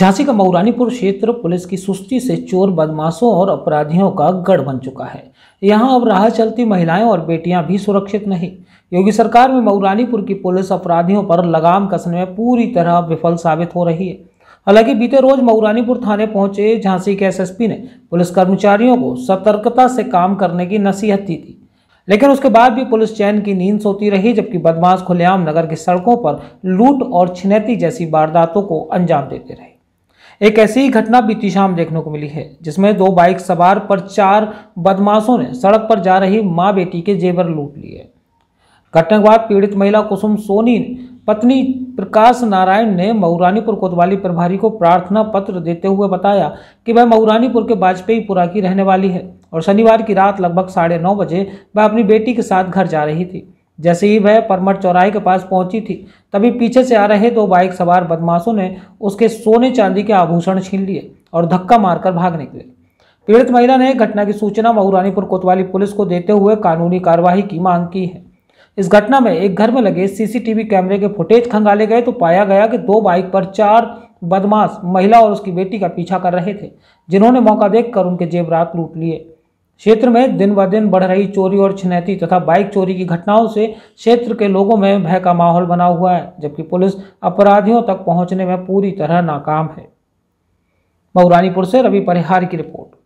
झांसी का मऊरानीपुर क्षेत्र पुलिस की सुस्ती से चोर बदमाशों और अपराधियों का गढ़ बन चुका है यहाँ अब राह चलती महिलाएं और बेटियां भी सुरक्षित नहीं योगी सरकार में मऊरानीपुर की पुलिस अपराधियों पर लगाम कसने में पूरी तरह विफल साबित हो रही है हालांकि बीते रोज मऊरानीपुर थाने पहुंचे झांसी के एस ने पुलिस कर्मचारियों को सतर्कता से काम करने की नसीहत दी थी लेकिन उसके बाद भी पुलिस चैन की नींद सोती रही जबकि बदमाश खुलेआम नगर की सड़कों पर लूट और छिनैती जैसी वारदातों को अंजाम देते रहे एक ऐसी ही घटना बीती शाम देखने को मिली है जिसमें दो बाइक सवार पर चार बदमाशों ने सड़क पर जा रही माँ बेटी के जेवर लूट लिए घटना के बाद पीड़ित महिला कुसुम सोनी पत्नी प्रकाश नारायण ने मऊरानीपुर कोतवाली प्रभारी को प्रार्थना पत्र देते हुए बताया कि वह मऊरानीपुर के वाजपेयीपुरा की रहने वाली है और शनिवार की रात लगभग साढ़े नौ बजे वह अपनी बेटी के साथ घर जा रही थी जैसे ही वह परमट चौराहे के पास पहुंची थी तभी पीछे से आ रहे दो बाइक सवार बदमाशों ने उसके सोने चांदी के आभूषण छीन लिए और धक्का मारकर भाग निकले पीड़ित महिला ने घटना की सूचना मऊरानीपुर कोतवाली पुलिस को देते हुए कानूनी कार्रवाई की मांग की है इस घटना में एक घर में लगे सीसीटीवी कैमरे के फुटेज खंगाले गए तो पाया गया कि दो बाइक पर चार बदमाश महिला और उसकी बेटी का पीछा कर रहे थे जिन्होंने मौका देखकर उनके जेवरात लूट लिए क्षेत्र में दिन ब दिन बढ़ रही चोरी और छिनैती तथा बाइक चोरी की घटनाओं से क्षेत्र के लोगों में भय का माहौल बना हुआ है जबकि पुलिस अपराधियों तक पहुंचने में पूरी तरह नाकाम है मऊरानीपुर से रवि परिहार की रिपोर्ट